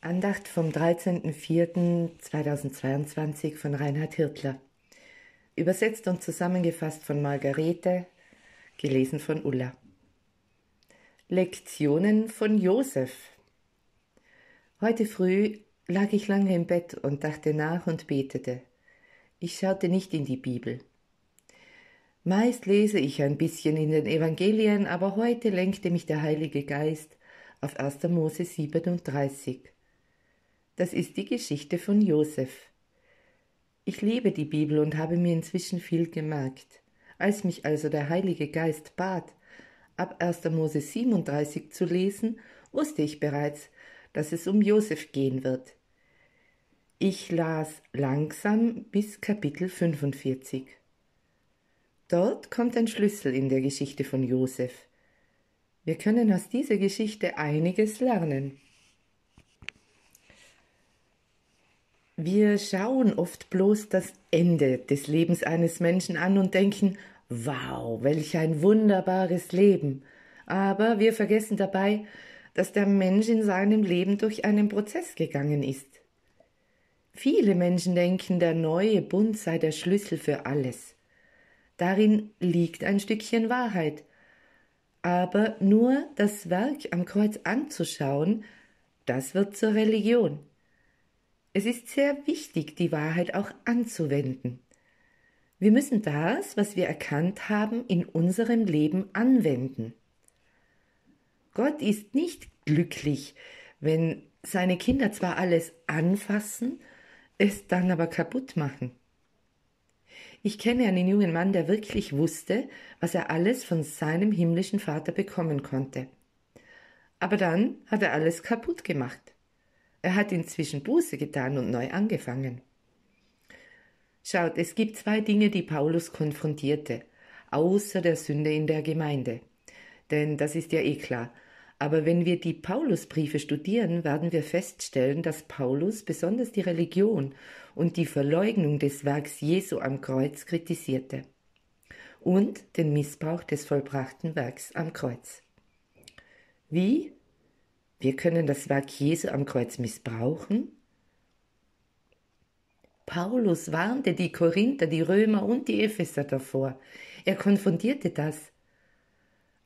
Andacht vom 13.04.2022 von Reinhard Hirtler. Übersetzt und zusammengefasst von Margarete, gelesen von Ulla. Lektionen von Josef. Heute früh lag ich lange im Bett und dachte nach und betete. Ich schaute nicht in die Bibel. Meist lese ich ein bisschen in den Evangelien, aber heute lenkte mich der Heilige Geist auf 1. Mose 37. Das ist die Geschichte von Josef. Ich liebe die Bibel und habe mir inzwischen viel gemerkt. Als mich also der Heilige Geist bat, ab 1. Mose 37 zu lesen, wusste ich bereits, dass es um Josef gehen wird. Ich las langsam bis Kapitel 45. Dort kommt ein Schlüssel in der Geschichte von Josef. Wir können aus dieser Geschichte einiges lernen. Wir schauen oft bloß das Ende des Lebens eines Menschen an und denken, wow, welch ein wunderbares Leben. Aber wir vergessen dabei, dass der Mensch in seinem Leben durch einen Prozess gegangen ist. Viele Menschen denken, der neue Bund sei der Schlüssel für alles. Darin liegt ein Stückchen Wahrheit. Aber nur das Werk am Kreuz anzuschauen, das wird zur Religion. Es ist sehr wichtig, die Wahrheit auch anzuwenden. Wir müssen das, was wir erkannt haben, in unserem Leben anwenden. Gott ist nicht glücklich, wenn seine Kinder zwar alles anfassen, es dann aber kaputt machen. Ich kenne einen jungen Mann, der wirklich wusste, was er alles von seinem himmlischen Vater bekommen konnte. Aber dann hat er alles kaputt gemacht. Er hat inzwischen Buße getan und neu angefangen. Schaut, es gibt zwei Dinge, die Paulus konfrontierte, außer der Sünde in der Gemeinde. Denn das ist ja eh klar. Aber wenn wir die Paulusbriefe studieren, werden wir feststellen, dass Paulus besonders die Religion und die Verleugnung des Werks Jesu am Kreuz kritisierte und den Missbrauch des vollbrachten Werks am Kreuz. Wie? Wir können das Werk Jesu am Kreuz missbrauchen. Paulus warnte die Korinther, die Römer und die Epheser davor. Er konfrontierte das.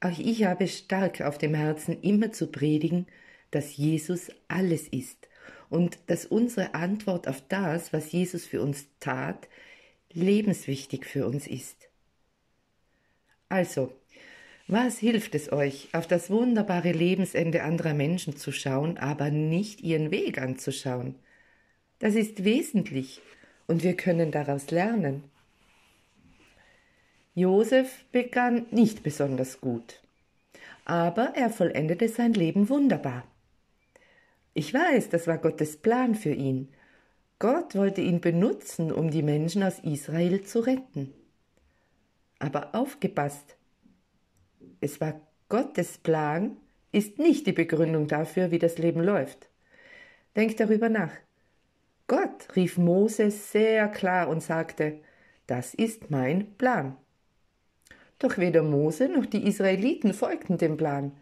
Auch ich habe stark auf dem Herzen, immer zu predigen, dass Jesus alles ist und dass unsere Antwort auf das, was Jesus für uns tat, lebenswichtig für uns ist. Also, was hilft es euch, auf das wunderbare Lebensende anderer Menschen zu schauen, aber nicht ihren Weg anzuschauen? Das ist wesentlich und wir können daraus lernen. Josef begann nicht besonders gut, aber er vollendete sein Leben wunderbar. Ich weiß, das war Gottes Plan für ihn. Gott wollte ihn benutzen, um die Menschen aus Israel zu retten. Aber aufgepasst, es war Gottes Plan, ist nicht die Begründung dafür, wie das Leben läuft. Denk darüber nach. Gott rief Mose sehr klar und sagte, das ist mein Plan. Doch weder Mose noch die Israeliten folgten dem Plan.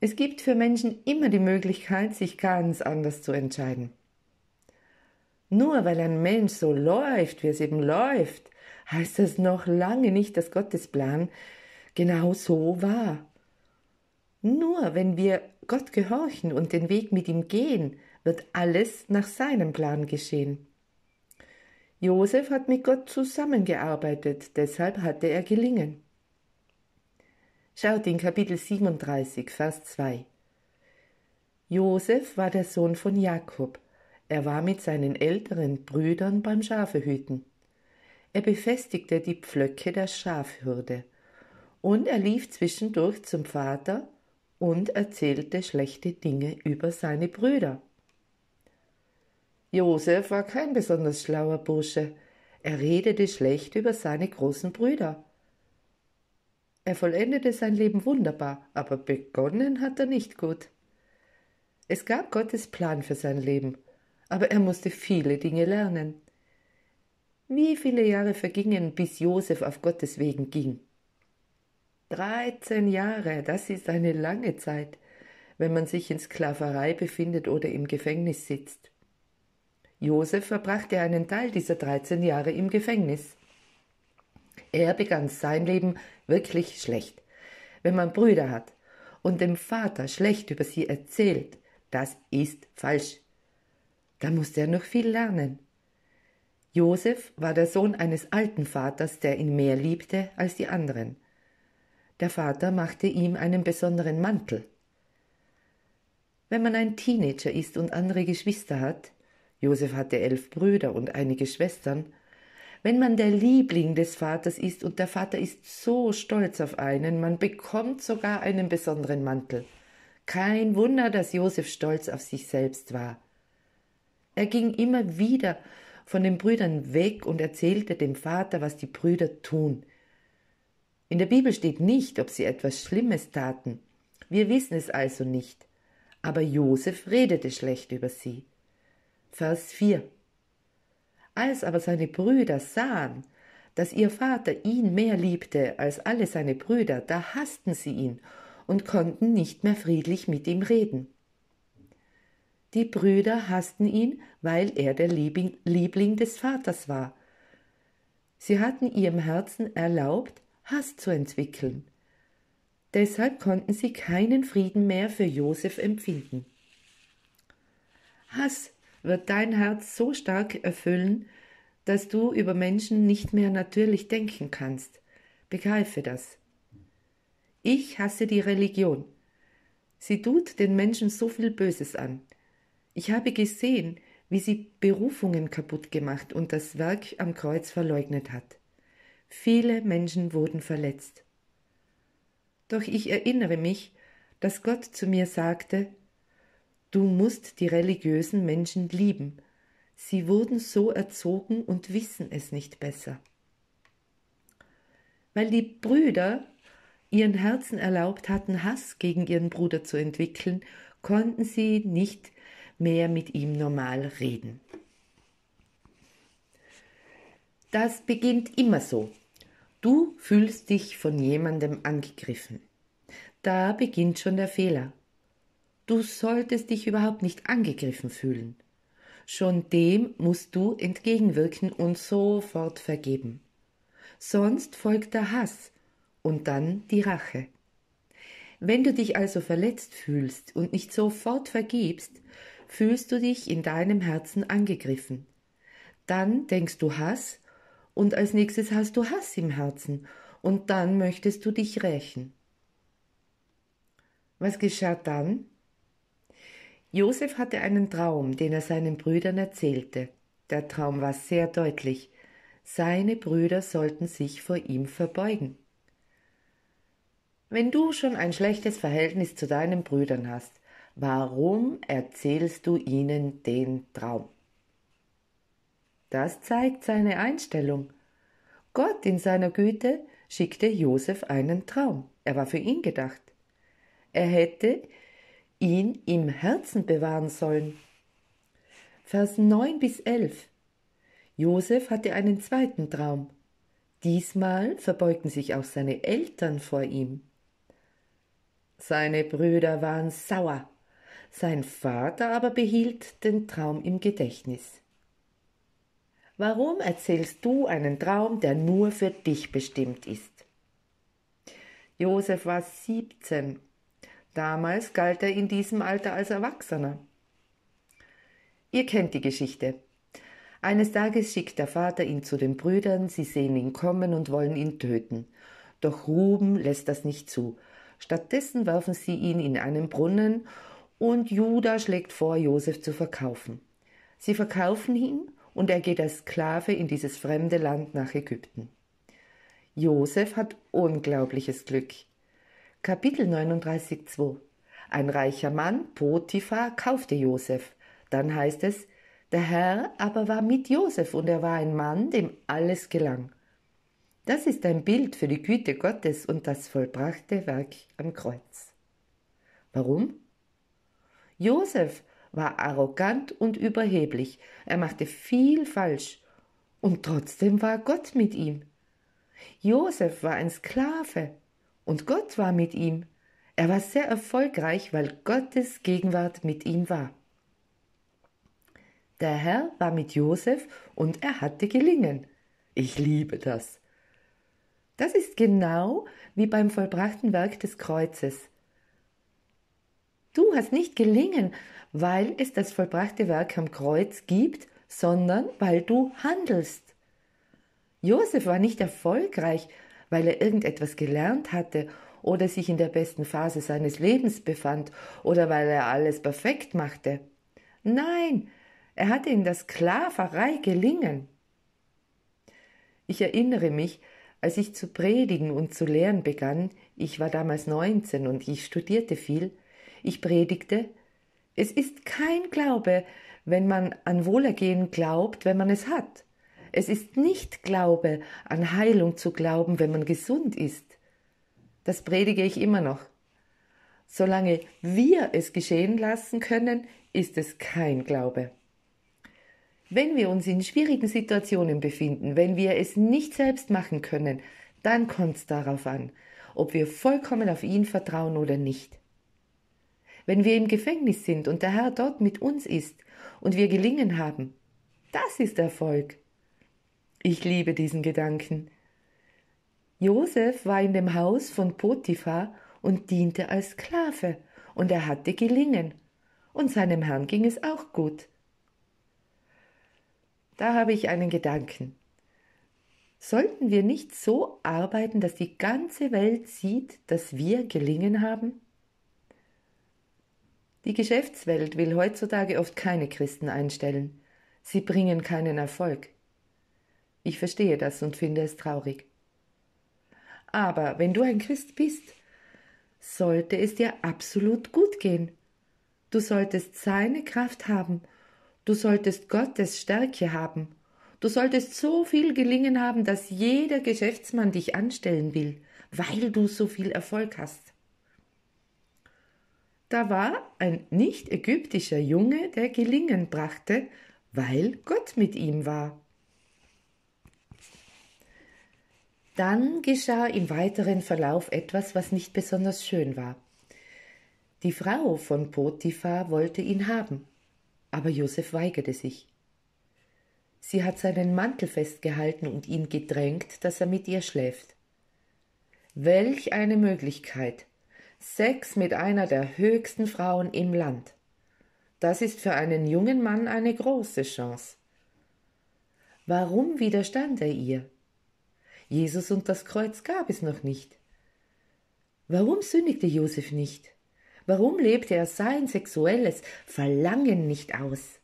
Es gibt für Menschen immer die Möglichkeit, sich ganz anders zu entscheiden. Nur weil ein Mensch so läuft, wie es eben läuft, heißt das noch lange nicht, dass Gottes Plan genau so wahr. Nur wenn wir Gott gehorchen und den Weg mit ihm gehen, wird alles nach seinem Plan geschehen. Josef hat mit Gott zusammengearbeitet, deshalb hatte er gelingen. Schaut in Kapitel 37, Vers 2. Josef war der Sohn von Jakob. Er war mit seinen älteren Brüdern beim Schafehüten. Er befestigte die Pflöcke der Schafhürde und er lief zwischendurch zum Vater und erzählte schlechte Dinge über seine Brüder. Josef war kein besonders schlauer Bursche, er redete schlecht über seine großen Brüder. Er vollendete sein Leben wunderbar, aber begonnen hat er nicht gut. Es gab Gottes Plan für sein Leben, aber er musste viele Dinge lernen. Wie viele Jahre vergingen, bis Josef auf Gottes Wegen ging? 13 Jahre, das ist eine lange Zeit, wenn man sich in Sklaverei befindet oder im Gefängnis sitzt. Josef verbrachte einen Teil dieser 13 Jahre im Gefängnis. Er begann sein Leben wirklich schlecht. Wenn man Brüder hat und dem Vater schlecht über sie erzählt, das ist falsch. Da musste er noch viel lernen. Josef war der Sohn eines alten Vaters, der ihn mehr liebte als die anderen. Der Vater machte ihm einen besonderen Mantel. Wenn man ein Teenager ist und andere Geschwister hat, Josef hatte elf Brüder und einige Schwestern, wenn man der Liebling des Vaters ist und der Vater ist so stolz auf einen, man bekommt sogar einen besonderen Mantel. Kein Wunder, dass Josef stolz auf sich selbst war. Er ging immer wieder von den Brüdern weg und erzählte dem Vater, was die Brüder tun. In der Bibel steht nicht, ob sie etwas Schlimmes taten. Wir wissen es also nicht. Aber Josef redete schlecht über sie. Vers 4 Als aber seine Brüder sahen, dass ihr Vater ihn mehr liebte als alle seine Brüder, da hassten sie ihn und konnten nicht mehr friedlich mit ihm reden. Die Brüder hassten ihn, weil er der Liebling, Liebling des Vaters war. Sie hatten ihrem Herzen erlaubt, Hass zu entwickeln. Deshalb konnten sie keinen Frieden mehr für Josef empfinden. Hass wird dein Herz so stark erfüllen, dass du über Menschen nicht mehr natürlich denken kannst. Begreife das. Ich hasse die Religion. Sie tut den Menschen so viel Böses an. Ich habe gesehen, wie sie Berufungen kaputt gemacht und das Werk am Kreuz verleugnet hat. Viele Menschen wurden verletzt. Doch ich erinnere mich, dass Gott zu mir sagte, Du musst die religiösen Menschen lieben, sie wurden so erzogen und wissen es nicht besser. Weil die Brüder ihren Herzen erlaubt hatten, Hass gegen ihren Bruder zu entwickeln, konnten sie nicht mehr mit ihm normal reden. Das beginnt immer so. Du fühlst dich von jemandem angegriffen. Da beginnt schon der Fehler. Du solltest dich überhaupt nicht angegriffen fühlen. Schon dem musst du entgegenwirken und sofort vergeben. Sonst folgt der Hass und dann die Rache. Wenn du dich also verletzt fühlst und nicht sofort vergibst, fühlst du dich in deinem Herzen angegriffen. Dann denkst du Hass und als nächstes hast du Hass im Herzen und dann möchtest du dich rächen. Was geschah dann? Josef hatte einen Traum, den er seinen Brüdern erzählte. Der Traum war sehr deutlich. Seine Brüder sollten sich vor ihm verbeugen. Wenn du schon ein schlechtes Verhältnis zu deinen Brüdern hast, warum erzählst du ihnen den Traum? Das zeigt seine Einstellung. Gott in seiner Güte schickte Josef einen Traum. Er war für ihn gedacht. Er hätte ihn im Herzen bewahren sollen. Vers 9 bis 11. Josef hatte einen zweiten Traum. Diesmal verbeugten sich auch seine Eltern vor ihm. Seine Brüder waren sauer, sein Vater aber behielt den Traum im Gedächtnis. Warum erzählst du einen Traum, der nur für dich bestimmt ist? Josef war 17. Damals galt er in diesem Alter als Erwachsener. Ihr kennt die Geschichte. Eines Tages schickt der Vater ihn zu den Brüdern, sie sehen ihn kommen und wollen ihn töten. Doch Ruben lässt das nicht zu. Stattdessen werfen sie ihn in einen Brunnen und Judah schlägt vor, Josef zu verkaufen. Sie verkaufen ihn und er geht als Sklave in dieses fremde Land nach Ägypten. Josef hat unglaubliches Glück. Kapitel 39,2 Ein reicher Mann, Potiphar, kaufte Josef. Dann heißt es, der Herr aber war mit Josef und er war ein Mann, dem alles gelang. Das ist ein Bild für die Güte Gottes und das vollbrachte Werk am Kreuz. Warum? Josef war arrogant und überheblich. Er machte viel falsch. Und trotzdem war Gott mit ihm. Josef war ein Sklave. Und Gott war mit ihm. Er war sehr erfolgreich, weil Gottes Gegenwart mit ihm war. Der Herr war mit Josef und er hatte gelingen. Ich liebe das. Das ist genau wie beim vollbrachten Werk des Kreuzes. Du hast nicht gelingen, weil es das vollbrachte Werk am Kreuz gibt, sondern weil du handelst. Josef war nicht erfolgreich, weil er irgendetwas gelernt hatte oder sich in der besten Phase seines Lebens befand oder weil er alles perfekt machte. Nein, er hatte in der Sklaverei gelingen. Ich erinnere mich, als ich zu predigen und zu lehren begann, ich war damals 19 und ich studierte viel, ich predigte, es ist kein Glaube, wenn man an Wohlergehen glaubt, wenn man es hat. Es ist nicht Glaube, an Heilung zu glauben, wenn man gesund ist. Das predige ich immer noch. Solange wir es geschehen lassen können, ist es kein Glaube. Wenn wir uns in schwierigen Situationen befinden, wenn wir es nicht selbst machen können, dann kommt es darauf an, ob wir vollkommen auf ihn vertrauen oder nicht wenn wir im Gefängnis sind und der Herr dort mit uns ist und wir gelingen haben. Das ist Erfolg. Ich liebe diesen Gedanken. Josef war in dem Haus von Potiphar und diente als Sklave, und er hatte gelingen, und seinem Herrn ging es auch gut. Da habe ich einen Gedanken. Sollten wir nicht so arbeiten, dass die ganze Welt sieht, dass wir gelingen haben? Die Geschäftswelt will heutzutage oft keine Christen einstellen. Sie bringen keinen Erfolg. Ich verstehe das und finde es traurig. Aber wenn du ein Christ bist, sollte es dir absolut gut gehen. Du solltest seine Kraft haben, du solltest Gottes Stärke haben, du solltest so viel gelingen haben, dass jeder Geschäftsmann dich anstellen will, weil du so viel Erfolg hast. Da war ein nicht-ägyptischer Junge, der Gelingen brachte, weil Gott mit ihm war. Dann geschah im weiteren Verlauf etwas, was nicht besonders schön war. Die Frau von Potiphar wollte ihn haben, aber Josef weigerte sich. Sie hat seinen Mantel festgehalten und ihn gedrängt, dass er mit ihr schläft. Welch eine Möglichkeit, Sex mit einer der höchsten Frauen im Land. Das ist für einen jungen Mann eine große Chance. Warum widerstand er ihr? Jesus und das Kreuz gab es noch nicht. Warum sündigte Josef nicht? Warum lebte er sein sexuelles Verlangen nicht aus?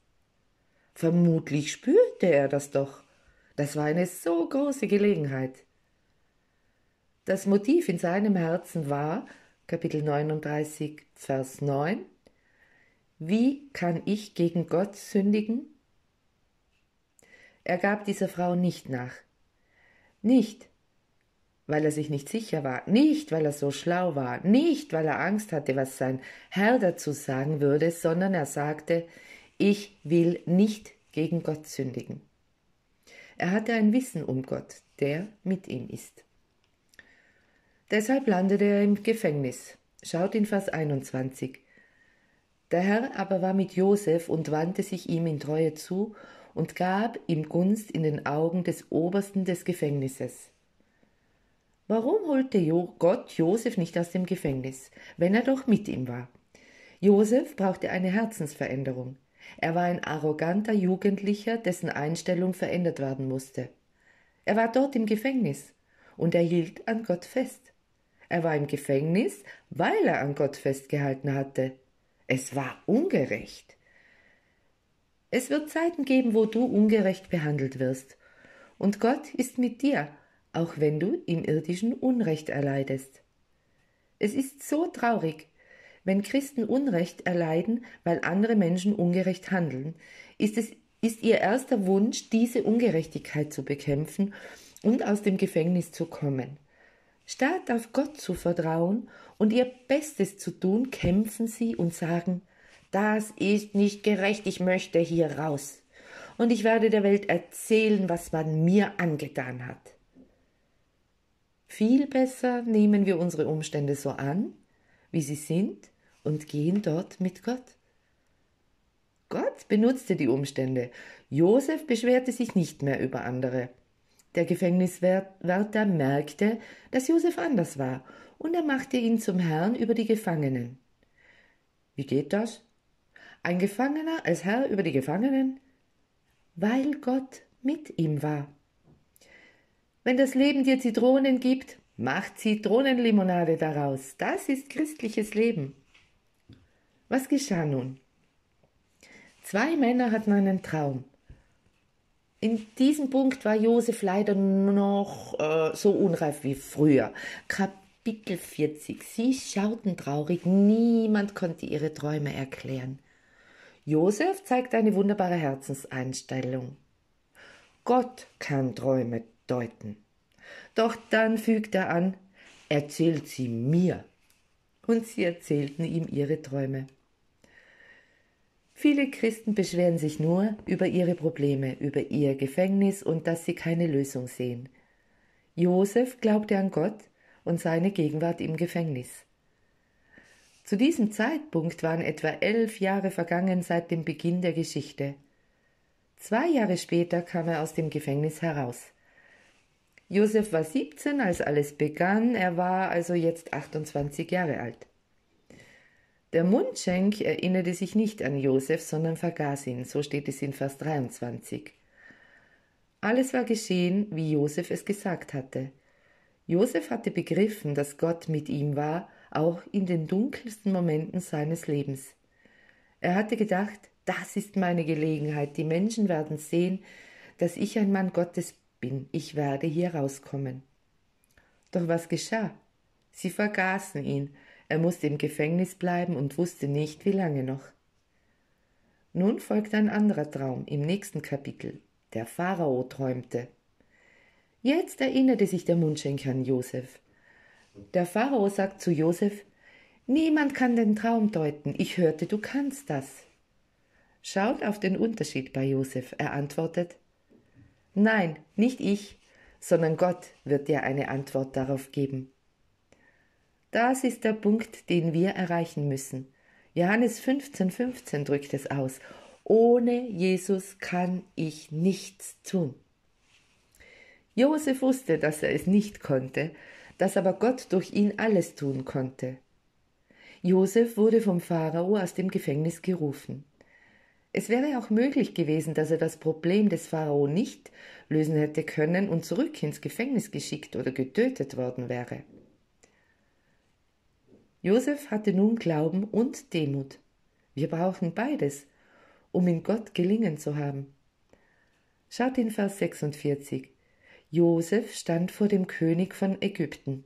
Vermutlich spürte er das doch. Das war eine so große Gelegenheit. Das Motiv in seinem Herzen war, Kapitel 39, Vers 9. Wie kann ich gegen Gott sündigen? Er gab dieser Frau nicht nach. Nicht, weil er sich nicht sicher war, nicht, weil er so schlau war, nicht, weil er Angst hatte, was sein Herr dazu sagen würde, sondern er sagte, ich will nicht gegen Gott sündigen. Er hatte ein Wissen um Gott, der mit ihm ist. Deshalb landete er im Gefängnis. Schaut in Vers 21. Der Herr aber war mit Josef und wandte sich ihm in Treue zu und gab ihm Gunst in den Augen des Obersten des Gefängnisses. Warum holte Gott Josef nicht aus dem Gefängnis, wenn er doch mit ihm war? Josef brauchte eine Herzensveränderung. Er war ein arroganter Jugendlicher, dessen Einstellung verändert werden musste. Er war dort im Gefängnis und er hielt an Gott fest. Er war im Gefängnis, weil er an Gott festgehalten hatte. Es war ungerecht. Es wird Zeiten geben, wo du ungerecht behandelt wirst. Und Gott ist mit dir, auch wenn du im irdischen Unrecht erleidest. Es ist so traurig, wenn Christen Unrecht erleiden, weil andere Menschen ungerecht handeln, ist es ist ihr erster Wunsch, diese Ungerechtigkeit zu bekämpfen und aus dem Gefängnis zu kommen. Statt auf Gott zu vertrauen und ihr Bestes zu tun, kämpfen sie und sagen, das ist nicht gerecht, ich möchte hier raus. Und ich werde der Welt erzählen, was man mir angetan hat. Viel besser nehmen wir unsere Umstände so an, wie sie sind, und gehen dort mit Gott. Gott benutzte die Umstände. Josef beschwerte sich nicht mehr über andere. Der Gefängniswärter merkte, dass Josef anders war, und er machte ihn zum Herrn über die Gefangenen. Wie geht das? Ein Gefangener als Herr über die Gefangenen? Weil Gott mit ihm war. Wenn das Leben dir Zitronen gibt, mach Zitronenlimonade daraus. Das ist christliches Leben. Was geschah nun? Zwei Männer hatten einen Traum. In diesem Punkt war Josef leider noch äh, so unreif wie früher. Kapitel 40. Sie schauten traurig. Niemand konnte ihre Träume erklären. Josef zeigt eine wunderbare Herzenseinstellung. Gott kann Träume deuten. Doch dann fügt er an, erzählt sie mir. Und sie erzählten ihm ihre Träume. Viele Christen beschweren sich nur über ihre Probleme, über ihr Gefängnis und dass sie keine Lösung sehen. Josef glaubte an Gott und seine Gegenwart im Gefängnis. Zu diesem Zeitpunkt waren etwa elf Jahre vergangen seit dem Beginn der Geschichte. Zwei Jahre später kam er aus dem Gefängnis heraus. Josef war 17, als alles begann, er war also jetzt 28 Jahre alt. Der Mundschenk erinnerte sich nicht an Josef, sondern vergaß ihn, so steht es in Vers 23. Alles war geschehen, wie Josef es gesagt hatte. Josef hatte begriffen, dass Gott mit ihm war, auch in den dunkelsten Momenten seines Lebens. Er hatte gedacht, das ist meine Gelegenheit, die Menschen werden sehen, dass ich ein Mann Gottes bin, ich werde hier rauskommen. Doch was geschah? Sie vergaßen ihn, er musste im Gefängnis bleiben und wusste nicht, wie lange noch. Nun folgt ein anderer Traum im nächsten Kapitel. Der Pharao träumte. Jetzt erinnerte sich der Mundschenk an Josef. Der Pharao sagt zu Josef: Niemand kann den Traum deuten. Ich hörte, du kannst das. Schaut auf den Unterschied bei Josef. Er antwortet: Nein, nicht ich, sondern Gott wird dir eine Antwort darauf geben. Das ist der Punkt, den wir erreichen müssen. Johannes 15,15 15 drückt es aus. Ohne Jesus kann ich nichts tun. Josef wusste, dass er es nicht konnte, dass aber Gott durch ihn alles tun konnte. Josef wurde vom Pharao aus dem Gefängnis gerufen. Es wäre auch möglich gewesen, dass er das Problem des Pharao nicht lösen hätte können und zurück ins Gefängnis geschickt oder getötet worden wäre. Josef hatte nun Glauben und Demut. Wir brauchen beides, um in Gott gelingen zu haben. Schaut in Vers 46. Josef stand vor dem König von Ägypten.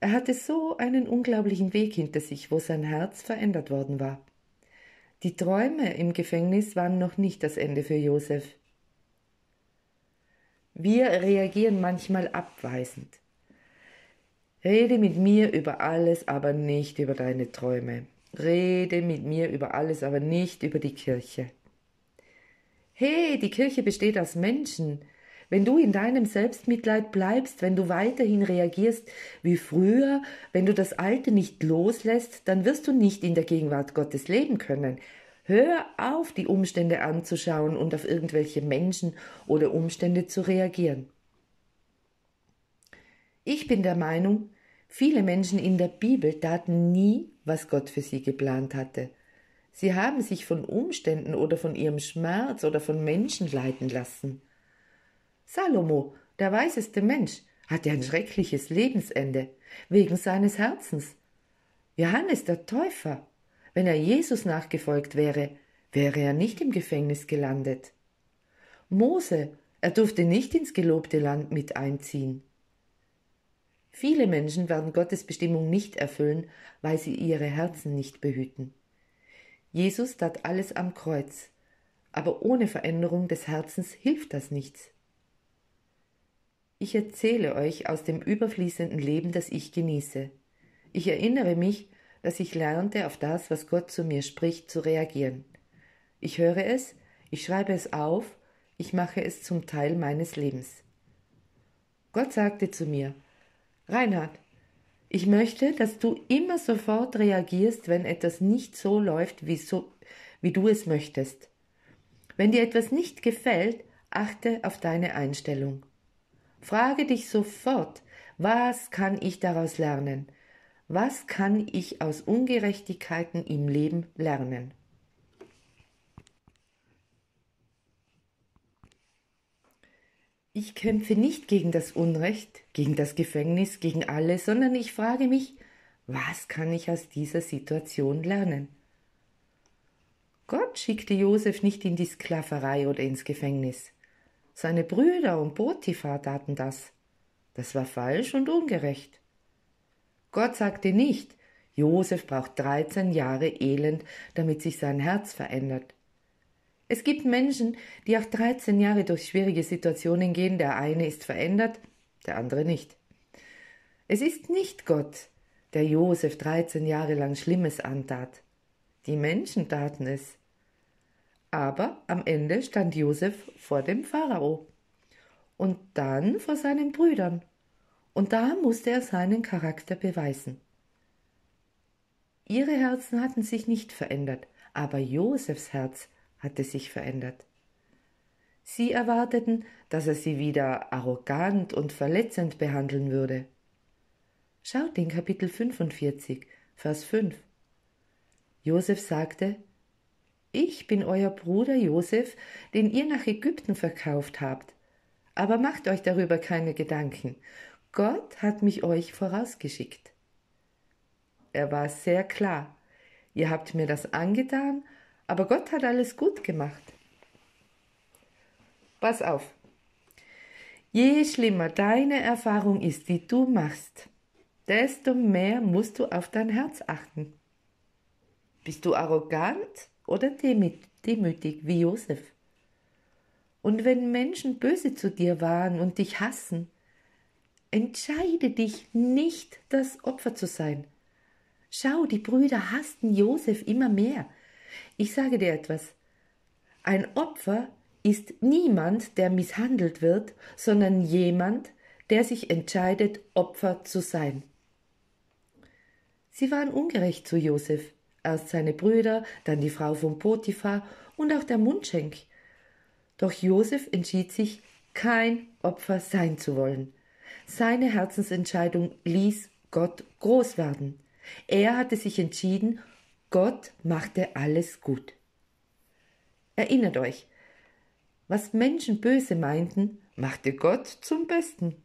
Er hatte so einen unglaublichen Weg hinter sich, wo sein Herz verändert worden war. Die Träume im Gefängnis waren noch nicht das Ende für Josef. Wir reagieren manchmal abweisend. Rede mit mir über alles, aber nicht über deine Träume. Rede mit mir über alles, aber nicht über die Kirche. Hey, die Kirche besteht aus Menschen. Wenn du in deinem Selbstmitleid bleibst, wenn du weiterhin reagierst wie früher, wenn du das Alte nicht loslässt, dann wirst du nicht in der Gegenwart Gottes leben können. Hör auf, die Umstände anzuschauen und auf irgendwelche Menschen oder Umstände zu reagieren. Ich bin der Meinung, Viele Menschen in der Bibel taten nie, was Gott für sie geplant hatte. Sie haben sich von Umständen oder von ihrem Schmerz oder von Menschen leiten lassen. Salomo, der weiseste Mensch, hatte ein schreckliches Lebensende wegen seines Herzens. Johannes der Täufer, wenn er Jesus nachgefolgt wäre, wäre er nicht im Gefängnis gelandet. Mose, er durfte nicht ins gelobte Land mit einziehen. Viele Menschen werden Gottes Bestimmung nicht erfüllen, weil sie ihre Herzen nicht behüten. Jesus tat alles am Kreuz, aber ohne Veränderung des Herzens hilft das nichts. Ich erzähle euch aus dem überfließenden Leben, das ich genieße. Ich erinnere mich, dass ich lernte, auf das, was Gott zu mir spricht, zu reagieren. Ich höre es, ich schreibe es auf, ich mache es zum Teil meines Lebens. Gott sagte zu mir, Reinhard, ich möchte, dass du immer sofort reagierst, wenn etwas nicht so läuft, wie, so, wie du es möchtest. Wenn dir etwas nicht gefällt, achte auf deine Einstellung. Frage dich sofort, was kann ich daraus lernen? Was kann ich aus Ungerechtigkeiten im Leben lernen? Ich kämpfe nicht gegen das Unrecht, gegen das Gefängnis, gegen alles, sondern ich frage mich, was kann ich aus dieser Situation lernen? Gott schickte Josef nicht in die Sklaverei oder ins Gefängnis. Seine Brüder und Potiphar taten das. Das war falsch und ungerecht. Gott sagte nicht, Josef braucht 13 Jahre Elend, damit sich sein Herz verändert. Es gibt Menschen, die auch 13 Jahre durch schwierige Situationen gehen, der eine ist verändert, der andere nicht. Es ist nicht Gott, der Josef 13 Jahre lang Schlimmes antat. Die Menschen taten es. Aber am Ende stand Josef vor dem Pharao und dann vor seinen Brüdern. Und da musste er seinen Charakter beweisen. Ihre Herzen hatten sich nicht verändert, aber Josefs Herz hatte sich verändert. Sie erwarteten, dass er sie wieder arrogant und verletzend behandeln würde. Schaut in Kapitel 45, Vers 5. Josef sagte: Ich bin euer Bruder Josef, den ihr nach Ägypten verkauft habt. Aber macht euch darüber keine Gedanken. Gott hat mich euch vorausgeschickt. Er war sehr klar. Ihr habt mir das angetan aber Gott hat alles gut gemacht. Pass auf. Je schlimmer deine Erfahrung ist, die du machst, desto mehr musst du auf dein Herz achten. Bist du arrogant oder demütig wie Josef? Und wenn Menschen böse zu dir waren und dich hassen, entscheide dich nicht, das Opfer zu sein. Schau, die Brüder hassten Josef immer mehr ich sage dir etwas. Ein Opfer ist niemand, der misshandelt wird, sondern jemand, der sich entscheidet, Opfer zu sein. Sie waren ungerecht zu Josef, erst seine Brüder, dann die Frau von Potiphar und auch der Mundschenk. Doch Josef entschied sich, kein Opfer sein zu wollen. Seine Herzensentscheidung ließ Gott groß werden. Er hatte sich entschieden, Gott machte alles gut. Erinnert euch, was Menschen böse meinten, machte Gott zum Besten.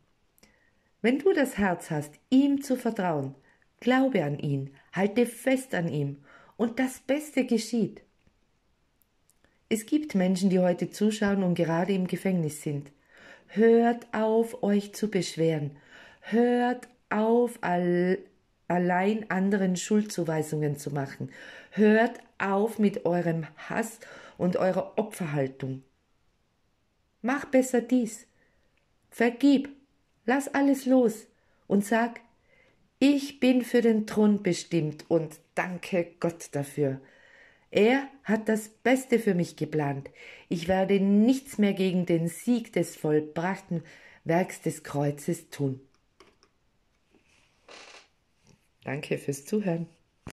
Wenn du das Herz hast, ihm zu vertrauen, glaube an ihn, halte fest an ihm und das Beste geschieht. Es gibt Menschen, die heute zuschauen und gerade im Gefängnis sind. Hört auf, euch zu beschweren. Hört auf, all allein anderen Schuldzuweisungen zu machen. Hört auf mit eurem Hass und eurer Opferhaltung. Mach besser dies. Vergib, lass alles los und sag, ich bin für den Thron bestimmt und danke Gott dafür. Er hat das Beste für mich geplant. Ich werde nichts mehr gegen den Sieg des vollbrachten Werks des Kreuzes tun. Danke fürs Zuhören.